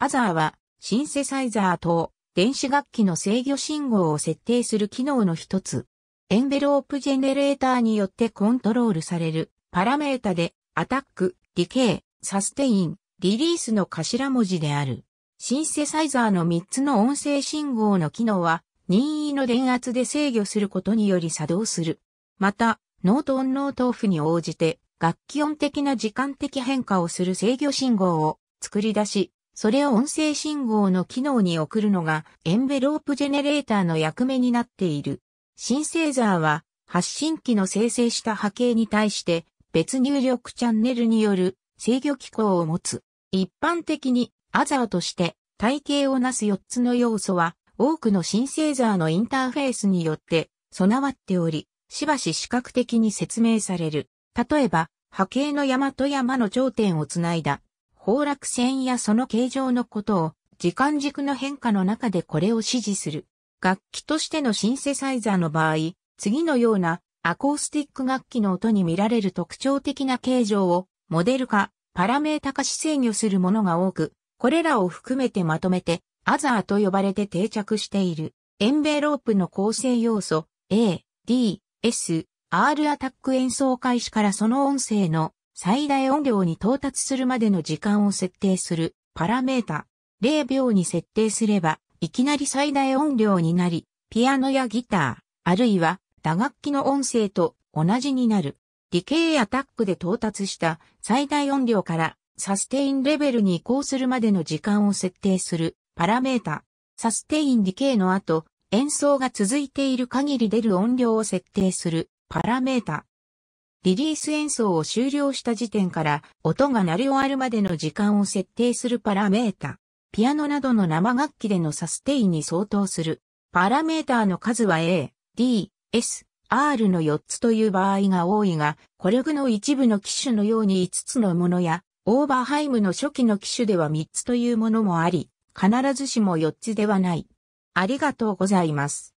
アザーは、シンセサイザーと、電子楽器の制御信号を設定する機能の一つ。エンベロープジェネレーターによってコントロールされる、パラメータで、アタック、ディケイ、サステイン、リリースの頭文字である。シンセサイザーの3つの音声信号の機能は、任意の電圧で制御することにより作動する。また、ノートオンノートオフに応じて、楽器音的な時間的変化をする制御信号を作り出し、それを音声信号の機能に送るのがエンベロープジェネレーターの役目になっている。シンセーザーは発信機の生成した波形に対して別入力チャンネルによる制御機構を持つ。一般的にアザーとして体系をなす4つの要素は多くのシンセーザーのインターフェースによって備わっており、しばし視覚的に説明される。例えば、波形の山と山の頂点をつないだ崩落線やその形状のことを、時間軸の変化の中でこれを指示する。楽器としてのシンセサイザーの場合、次のようなアコースティック楽器の音に見られる特徴的な形状をモデル化、パラメータ化し制御するものが多く、これらを含めてまとめてアザーと呼ばれて定着している。エンベロープの構成要素 A、D、S、R アタック演奏開始からその音声の最大音量に到達するまでの時間を設定するパラメータ。0秒に設定すれば、いきなり最大音量になり、ピアノやギター、あるいは打楽器の音声と同じになる。理系アタックで到達した最大音量からサステインレベルに移行するまでの時間を設定するパラメータ。サステインディケイの後、演奏が続いている限り出る音量を設定するパラメータ。リリース演奏を終了した時点から音が鳴り終わるまでの時間を設定するパラメータ。ピアノなどの生楽器でのサステイに相当する。パラメータの数は A、D、S、R の4つという場合が多いが、コルグの一部の機種のように5つのものや、オーバーハイムの初期の機種では3つというものもあり、必ずしも4つではない。ありがとうございます。